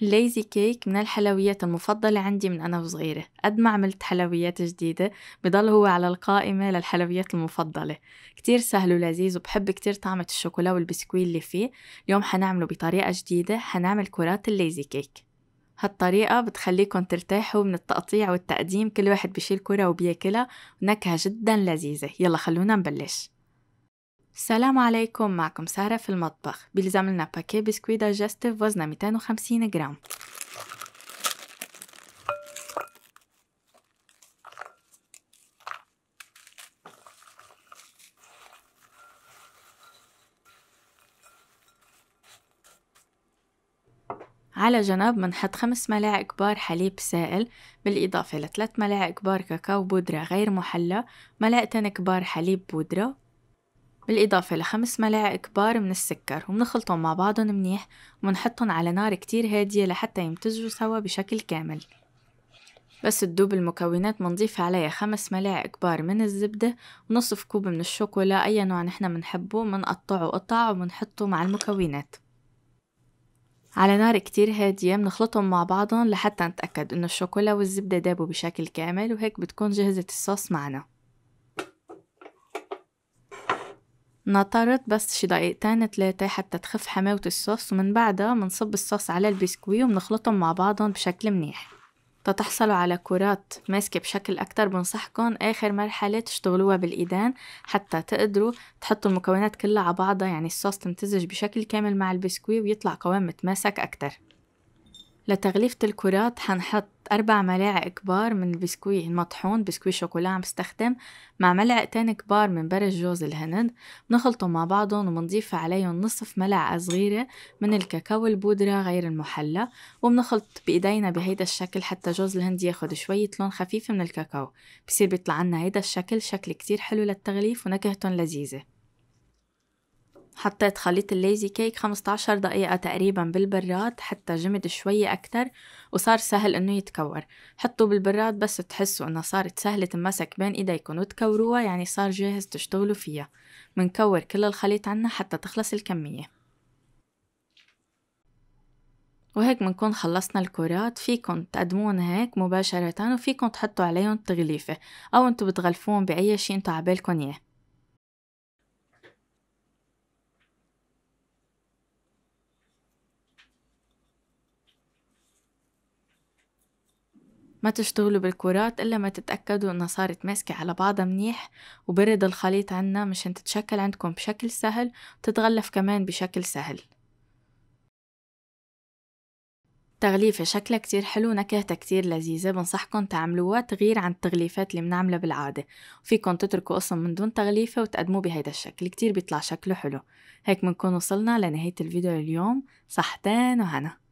ليزي كيك من الحلويات المفضلة عندي من أنا وصغيرة قد ما عملت حلويات جديدة بضل هو على القائمة للحلويات المفضلة كتير سهل ولذيذ وبحب كتير طعمة الشوكولا والبسكوي اللي فيه اليوم حنعمله بطريقة جديدة حنعمل كرات الليزي كيك هالطريقة بتخليكم ترتاحوا من التقطيع والتقديم كل واحد بشيل كرة وبياكلها ونكهة جدا لذيذة يلا خلونا نبلش السلام عليكم معكم سارة في المطبخ بيلزم لنا باكي بسكويت دايجستيف وزنه 250 جرام على جنب بنحط خمس ملاعق كبار حليب سائل بالإضافة لثلاث ملاعق كبار كاكاو بودرة غير محلى ملعقتين كبار حليب بودرة بالإضافة لخمس ملاعق كبار من السكر وبنخلطهم مع بعضهم منيح ومنحطهم على نار كتير هادية لحتى يمتزجوا سوا بشكل كامل بس تدوب المكونات منضيف عليها خمس ملاعق كبار من الزبدة ونصف كوب من الشوكولا أي نوع نحن بنحبه بنقطعه قطع وبنحطه مع المكونات على نار كتير هادية بنخلطهم مع بعضهم لحتى نتأكد إنه الشوكولا والزبدة دابوا بشكل كامل وهيك بتكون جهزت الصوص معنا نطرت بس شي دقيقتين تلاتة حتى تخف حماوة الصوص ومن بعدها منصب الصوص على البسكوي ومنخلطهم مع بعضهم بشكل منيح تتحصلوا على كرات ماسكة بشكل أكتر بنصحكن آخر مرحلة تشتغلوها بالإيدين حتى تقدروا تحطوا المكونات كلها على بعضها يعني الصوص تمتزج بشكل كامل مع البسكوي ويطلع قوام متماسك أكتر لتغليفة الكرات حنحط أربع ملاعق كبار من البسكوي المطحون بسكوي شوكولا عم بستخدم مع ملعقتين كبار من برج جوز الهند بنخلطهم مع بعضهم وبنضيف عليهم نصف ملعقة صغيرة من الكاكاو البودرة غير المحلى وبنخلط بإيدينا بهيدا الشكل حتى جوز الهند ياخد شوية لون خفيف من الكاكاو بصير بيطلع عنا هيدا الشكل شكل كتير حلو للتغليف ونكهتهم لذيذة حطيت خليط الليزي كيك 15 دقيقة تقريبا بالبراد حتى جمد شوي أكتر وصار سهل إنه يتكور حطوا بالبراد بس تحسوا إنه صارت سهلة تمسك بين إيديكن وتكوروها يعني صار جاهز تشتغلوا فيها منكور كل الخليط عنا حتى تخلص الكمية وهيك بنكون خلصنا الكرات فيكن تقدمون هيك مباشرة وفيكن تحطوا عليهم تغليفة أو انتو بتغلفون بأي شي انتو عبالكن ياه ما تشتغلوا بالكرات إلا ما تتأكدوا إنها صارت ماسكة على بعضها منيح وبرد الخليط عنا مشان تتشكل عندكم بشكل سهل وتتغلف كمان بشكل سهل تغليفة شكلها كتير حلو ونكهتها كتير لذيذة بنصحكم تعملوها تغيير عن التغليفات اللي بنعملها بالعادة وفيكم تتركوا قسم من دون تغليفة وتقدموه بهيدا الشكل كتير بيطلع شكله حلو هيك بنكون وصلنا لنهاية الفيديو اليوم صحتين وهنا